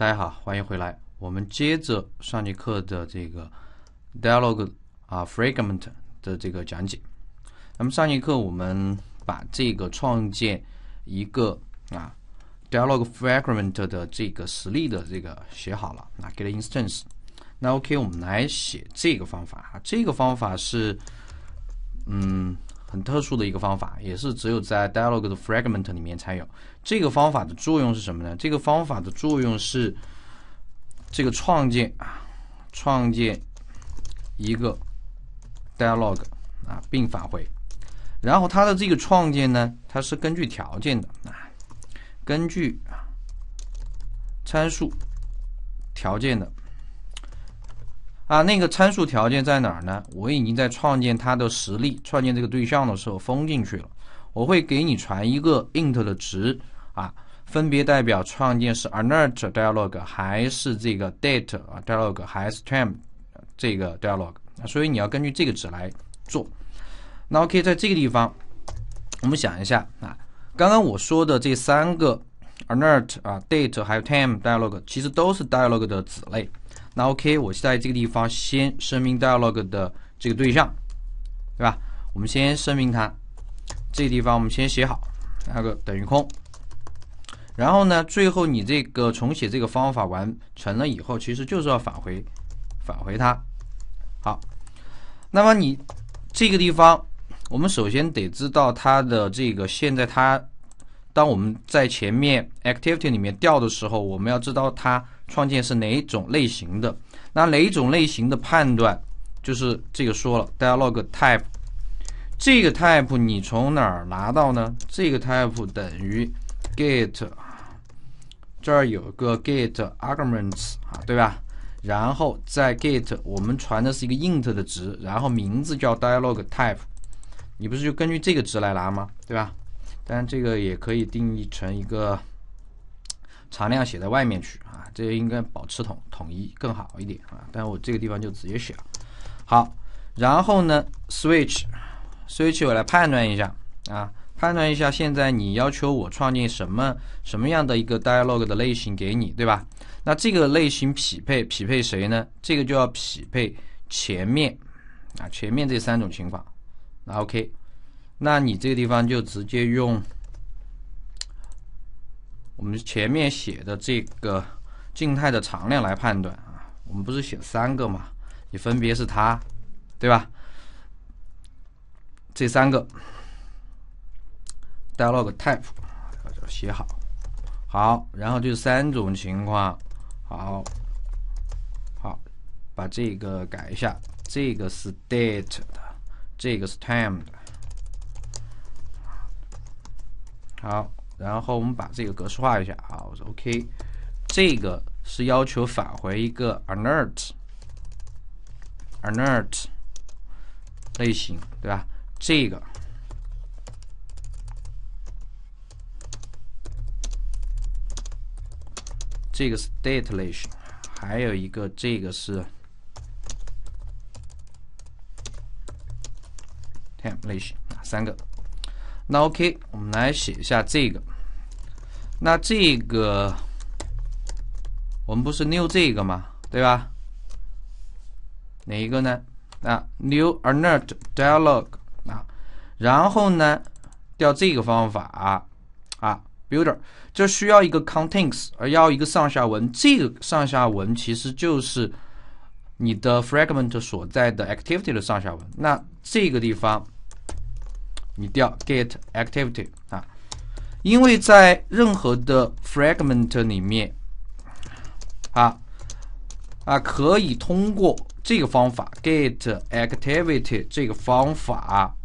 大家好，欢迎回来。我们接着上节课的这个 dialog 啊 fragment 的这个讲解。那么上节课我们把这个创建一个啊 dialog fragment 的这个实例的这个写好了，那 get instance。那 OK，我们来写这个方法啊。这个方法是，嗯。很特殊的一个方法，也是只有在 dialog 的 fragment 里面才有。这个方法的作用是什么呢？这个方法的作用是这个创建啊，创建一个 dialog 啊，并返回。然后它的这个创建呢，它是根据条件的啊，根据参数条件的。啊，那个参数条件在哪儿呢？我已经在创建它的实例、创建这个对象的时候封进去了。我会给你传一个 int 的值，啊，分别代表创建是 Alert Dialog 还是这个 Date 啊 Dialog 还是 Time 这个 Dialog。所以你要根据这个值来做。那 OK，在这个地方，我们想一下，啊，刚刚我说的这三个 Alert 啊、Date 还有 Time Dialog 其实都是 Dialog 的子类。那 OK，我在这个地方先声明 dialog 的这个对象，对吧？我们先声明它。这个地方我们先写好，那个等于空。然后呢，最后你这个重写这个方法完成了以后，其实就是要返回，返回它。好，那么你这个地方，我们首先得知道它的这个现在它，当我们在前面 activity 里面调的时候，我们要知道它。创建是哪一种类型的？那哪一种类型的判断就是这个说了，dialog type。这个 type 你从哪儿拿到呢？这个 type 等于 get，这儿有个 get arguments 啊，对吧？然后在 get，我们传的是一个 int 的值，然后名字叫 dialog type，你不是就根据这个值来拿吗？对吧？当然这个也可以定义成一个常量写在外面去啊。这应该保持统统一更好一点啊，但我这个地方就直接写了。好，然后呢，switch，switch 我来判断一下啊，判断一下现在你要求我创建什么什么样的一个 dialog 的类型给你，对吧？那这个类型匹配匹配谁呢？这个就要匹配前面啊，前面这三种情况。那 OK，那你这个地方就直接用我们前面写的这个。静态的常量来判断啊，我们不是写三个嘛？你分别是它，对吧？这三个 dialog type 要写好，好，然后就三种情况，好好把这个改一下，这个是 date 的，这个是 time 的，好，然后我们把这个格式化一下好，我说 OK，这个。是要求返回一个 alert alert 类型，对吧？这个，这个 s t a t e 类型，还有一个，这个是 t e m p 类 a t 三个。那 OK，我们来写一下这个，那这个。我们不是 new 这个嘛，对吧？哪一个呢？啊，new alert dialog 啊，然后呢调这个方法啊 builder，就需要一个 c o n t e n t s 而要一个上下文，这个上下文其实就是你的 fragment 所在的 activity 的上下文。那这个地方你调 get activity 啊，因为在任何的 fragment 里面。啊啊，可以通过这个方法 get activity 这个方法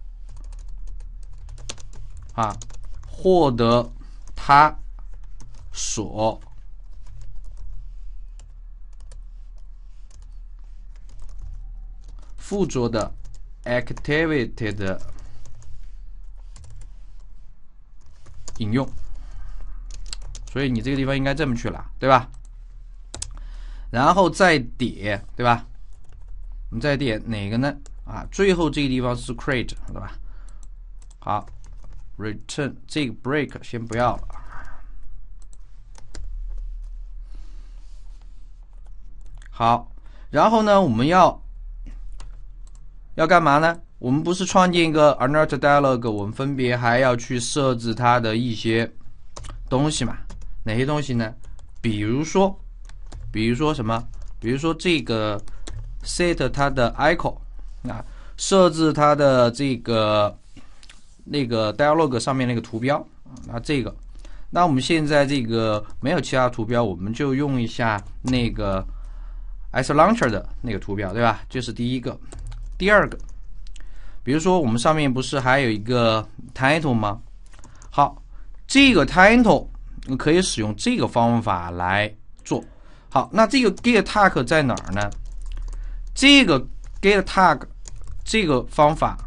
啊，获得它所附着的 activity 的引用，所以你这个地方应该这么去了，对吧？然后再点对吧？我们再点哪个呢？啊，最后这个地方是 create 对吧？好，return 这个 break 先不要了。好，然后呢，我们要要干嘛呢？我们不是创建一个 alert dialog，我们分别还要去设置它的一些东西嘛？哪些东西呢？比如说。比如说什么？比如说这个 set 它的 icon，啊，设置它的这个那个 dialog 上面那个图标，啊，这个，那我们现在这个没有其他图标，我们就用一下那个 as launcher 的那个图标，对吧？这是第一个。第二个，比如说我们上面不是还有一个 title 吗？好，这个 title 可以使用这个方法来。好，那这个 get tag 在哪儿呢？这个 get tag 这个方法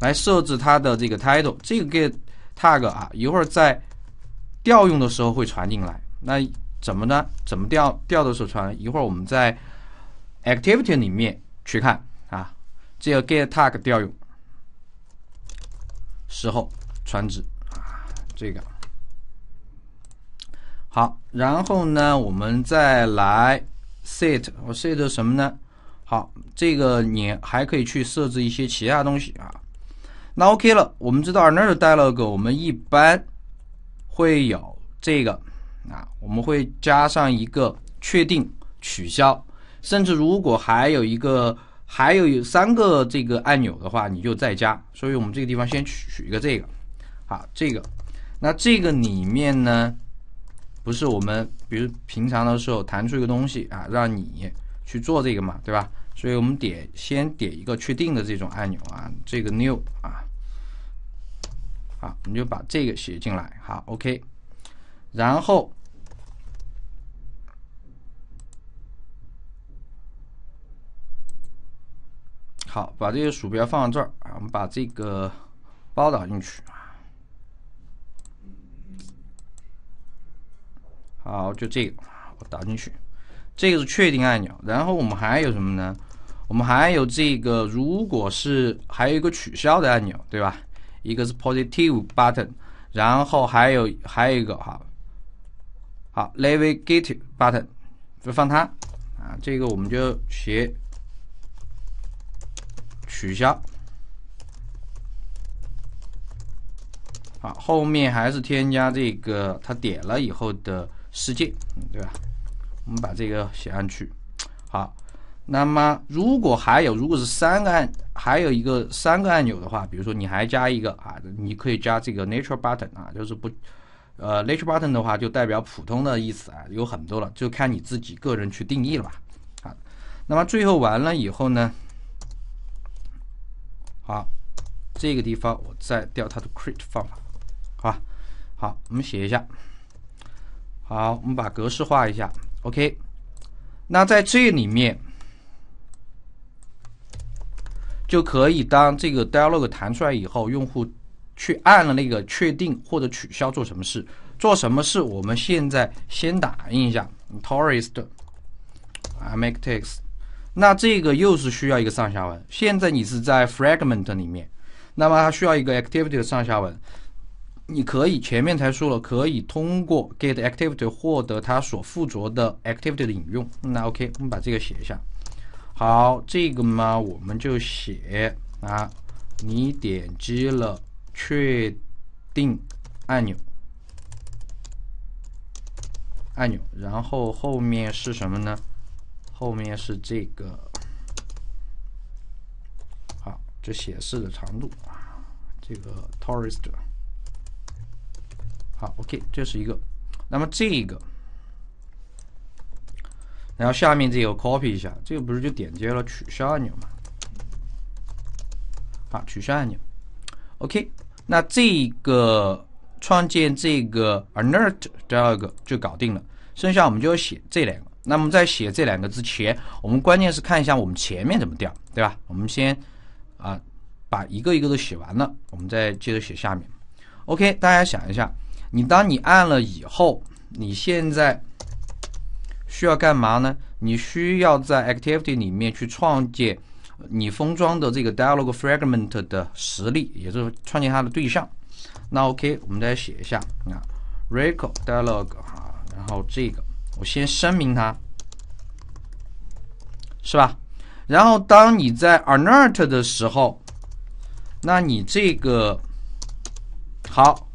来设置它的这个 title，这个 get tag 啊，一会儿在调用的时候会传进来。那怎么呢？怎么调调的时候传？一会儿我们在 activity 里面去看啊，这个 get tag 调用时候传值啊，这个。好，然后呢，我们再来 set，我 set 什么呢？好，这个你还可以去设置一些其他东西啊。那 OK 了，我们知道 a h e r dialog 我们一般会有这个啊，我们会加上一个确定、取消，甚至如果还有一个还有三个这个按钮的话，你就再加。所以我们这个地方先取取一个这个，好，这个，那这个里面呢？不是我们，比如平常的时候弹出一个东西啊，让你去做这个嘛，对吧？所以我们点先点一个确定的这种按钮啊，这个 New 啊，好，你就把这个写进来，好，OK，然后，好，把这个鼠标放到这儿啊，我们把这个包导进去。好，就这个，我打进去，这个是确定按钮。然后我们还有什么呢？我们还有这个，如果是还有一个取消的按钮，对吧？一个是 positive button，然后还有还有一个，哈，好 n e g a t e button，就放它啊。这个我们就写取消。好，后面还是添加这个，它点了以后的。世界，对吧？我们把这个写上去。好，那么如果还有，如果是三个按，还有一个三个按钮的话，比如说你还加一个啊，你可以加这个 n a t u r e button 啊，就是不，呃，n a t u r e button 的话就代表普通的意思啊，有很多了，就看你自己个人去定义了吧。啊，那么最后完了以后呢，好，这个地方我再调它的 create 方法，好吧？好，我们写一下。好，我们把格式化一下。OK，那在这里面就可以当这个 dialog 弹出来以后，用户去按了那个确定或者取消做什么事？做什么事？我们现在先打印一下 t o r i s t m a k e text。那这个又是需要一个上下文。现在你是在 fragment 里面，那么它需要一个 activity 的上下文。你可以前面才说了，可以通过 get activity 获得它所附着的 activity 的引用。那 OK，我们把这个写一下。好，这个嘛，我们就写啊，你点击了确定按钮，按钮，然后后面是什么呢？后面是这个，好，这显示的长度，这个 tourist。好，OK，这是一个。那么这个，然后下面这个 copy 一下，这个不是就点击了取消按钮吗？好，取消按钮，OK。那这个创建这个 alert，第二个就搞定了。剩下我们就要写这两个。那么在写这两个之前，我们关键是看一下我们前面怎么调，对吧？我们先啊把一个一个都写完了，我们再接着写下面。OK，大家想一下。你当你按了以后，你现在需要干嘛呢？你需要在 activity 里面去创建你封装的这个 dialog fragment 的实例，也就是创建它的对象。那 OK，我们再写一下啊 r e a t e dialog 啊，然后这个我先声明它，是吧？然后当你在 on e r t 的时候，那你这个好。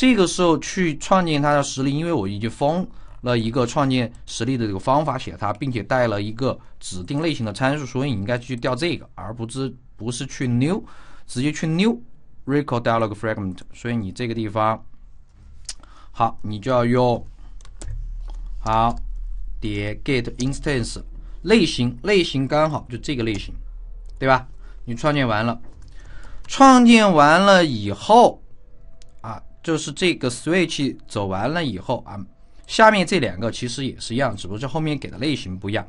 这个时候去创建它的实例，因为我已经封了一个创建实例的这个方法写它，并且带了一个指定类型的参数，所以你应该去调这个，而不是不是去 new，直接去 new RecordDialogFragment。所以你这个地方，好，你就要用好点 get instance 类型类型刚好就这个类型，对吧？你创建完了，创建完了以后。就是这个 switch 走完了以后啊，下面这两个其实也是一样，只不过是后面给的类型不一样。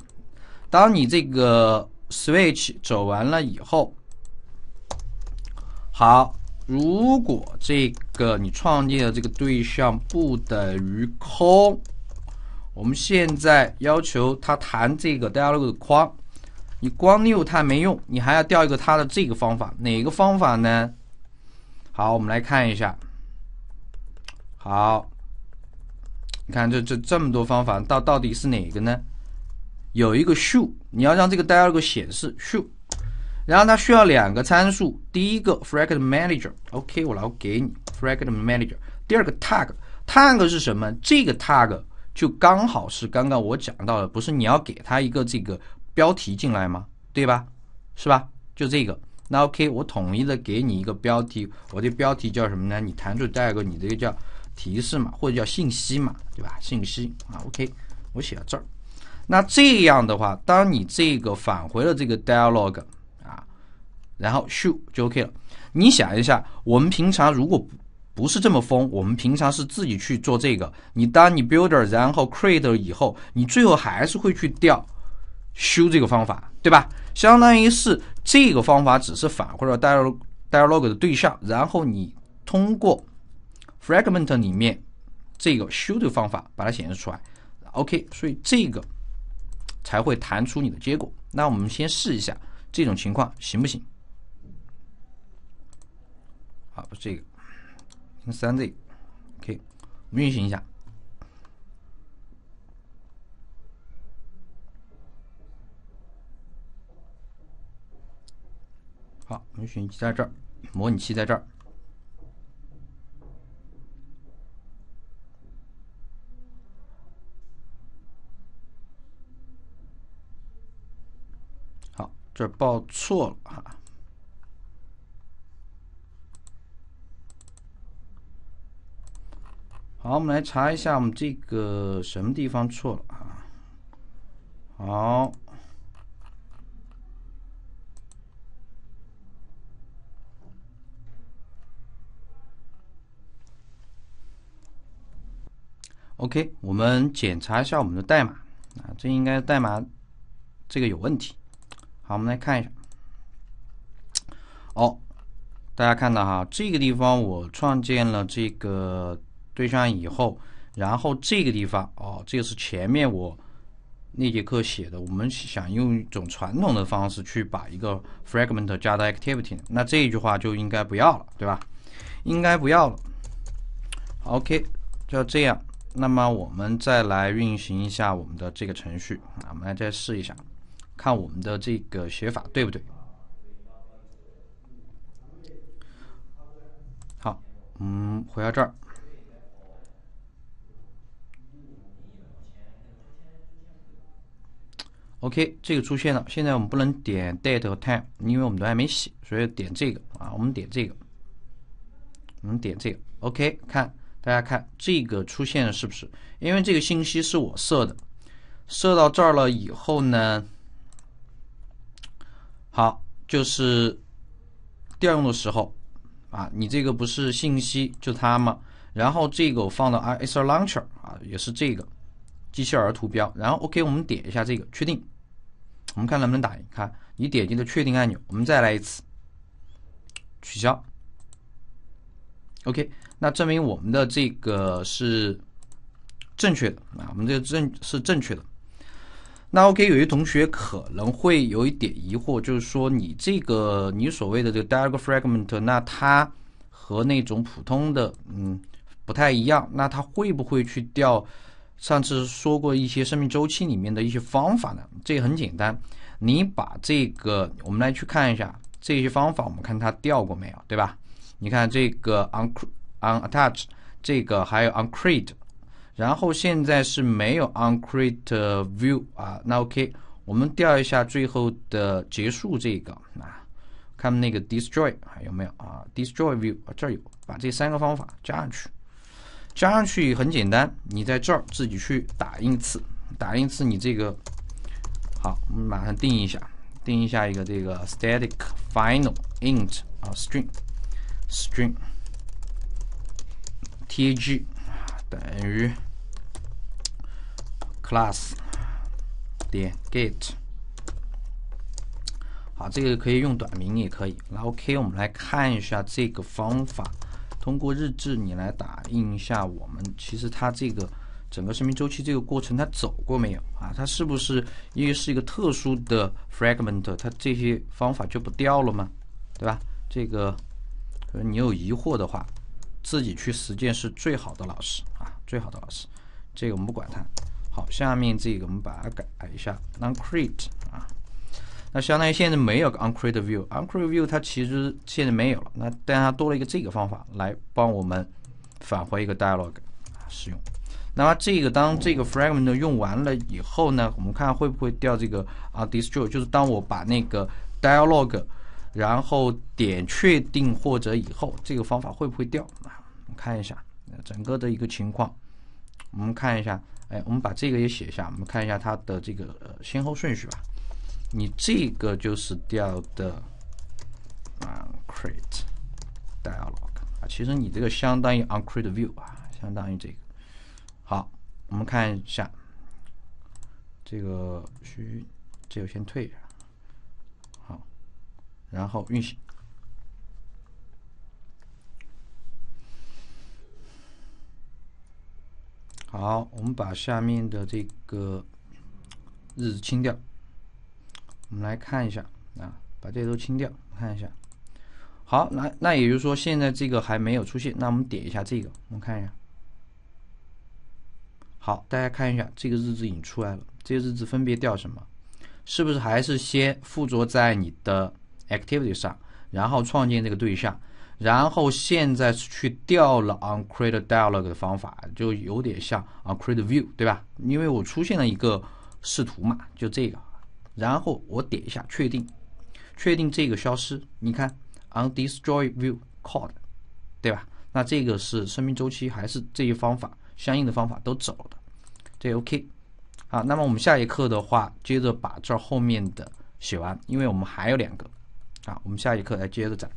当你这个 switch 走完了以后，好，如果这个你创建的这个对象不等于空，我们现在要求它弹这个 dialog 的框。你光 new 它没用，你还要调一个它的这个方法，哪个方法呢？好，我们来看一下。好，你看这这这么多方法，到到底是哪个呢？有一个 show，你要让这个 dialog 显示 show，然后它需要两个参数，第一个 fragment manager，OK，我来我给你 fragment manager，第二个 tag，tag 是什么？这个 tag 就刚好是刚刚我讲到的，不是你要给它一个这个标题进来吗？对吧？是吧？就这个，那 OK，我统一的给你一个标题，我的标题叫什么呢？你弹出 dialog，你这个叫。提示嘛，或者叫信息嘛，对吧？信息啊，OK，我写到这儿。那这样的话，当你这个返回了这个 dialog 啊，然后 show 就 OK 了。你想一下，我们平常如果不不是这么封，我们平常是自己去做这个。你当你 builder 然后 create 了以后，你最后还是会去调 s h o 这个方法，对吧？相当于是这个方法只是返回了 dialog dialog 的对象，然后你通过。fragment 里面这个 s h o o 的方法把它显示出来，OK，所以这个才会弹出你的结果。那我们先试一下这种情况行不行？好，是这个三 Z，OK，我们运行一下。好，我们选机在这儿，模拟器在这儿。这报错了哈。好，我们来查一下我们这个什么地方错了啊？好，OK，我们检查一下我们的代码啊，这应该代码这个有问题。好，我们来看一下。哦，大家看到哈，这个地方我创建了这个对象以后，然后这个地方哦，这个是前面我那节课写的，我们想用一种传统的方式去把一个 fragment 加到 activity，那这一句话就应该不要了，对吧？应该不要了。OK，就这样。那么我们再来运行一下我们的这个程序啊，我们来再试一下。看我们的这个写法对不对？好，我们回到这儿。OK，这个出现了。现在我们不能点 Date 和 Time，因为我们都还没写，所以点这个啊。我们点这个，我们点这个。OK，看大家看这个出现了是不是？因为这个信息是我设的，设到这儿了以后呢？好，就是调用的时候啊，你这个不是信息就它吗？然后这个我放到啊 s r c l a u n c h e r 啊，也是这个机器人图标。然后 OK，我们点一下这个确定，我们看能不能打印。看，你点击的确定按钮，我们再来一次取消。OK，那证明我们的这个是正确的啊，我们这个正是正确的。那 OK，有些同学可能会有一点疑惑，就是说你这个你所谓的这个 dialog fragment，那它和那种普通的嗯不太一样，那它会不会去调？上次说过一些生命周期里面的一些方法呢？这很简单，你把这个我们来去看一下这些方法，我们看它调过没有，对吧？你看这个 on on attach 这个还有 on create。然后现在是没有 on create view 啊，那 OK，我们调一下最后的结束这个啊，看那个 destroy 还有没有啊？destroy view 啊，这儿有，把这三个方法加上去，加上去很简单，你在这儿自己去打印次，打印次你这个，好，我们马上定义一下，定义一下一个这个 static final int 啊 string string tag 等于。class 点 get，好，这个可以用短名也可以。那 OK，我们来看一下这个方法。通过日志你来打印一下，我们其实它这个整个生命周期这个过程它走过没有啊？它是不是因为是一个特殊的 fragment，它这些方法就不掉了吗？对吧？这个你有疑惑的话，自己去实践是最好的老师啊！最好的老师，这个我们不管它。好，下面这个我们把它改一下，on create 啊，那相当于现在没有个 on create view，on create view 它其实现在没有了，那但它多了一个这个方法来帮我们返回一个 dialog 使用。那么这个当这个 fragment 用完了以后呢，我们看会不会掉这个啊 destroy，就是当我把那个 dialog，然后点确定或者以后这个方法会不会掉啊？看一下整个的一个情况，我们看一下。哎，我们把这个也写一下，我们看一下它的这个先后顺序吧。你这个就是调的 n c r e a t e dialog 啊，其实你这个相当于 on create view 啊，相当于这个。好，我们看一下这个，虚，这个先退一下。好，然后运行。好，我们把下面的这个日子清掉。我们来看一下，啊，把这都清掉，看一下。好，那那也就是说现在这个还没有出现。那我们点一下这个，我们看一下。好，大家看一下，这个日子已经出来了。这些日子分别调什么？是不是还是先附着在你的 activity 上，然后创建这个对象？然后现在去调了 on create dialog 的方法，就有点像 on create view 对吧？因为我出现了一个视图嘛，就这个。然后我点一下确定，确定这个消失。你看 on destroy view called 对吧？那这个是生命周期，还是这些方法相应的方法都走了，这 OK。好，那么我们下一课的话，接着把这后面的写完，因为我们还有两个啊，我们下一课来接着讲。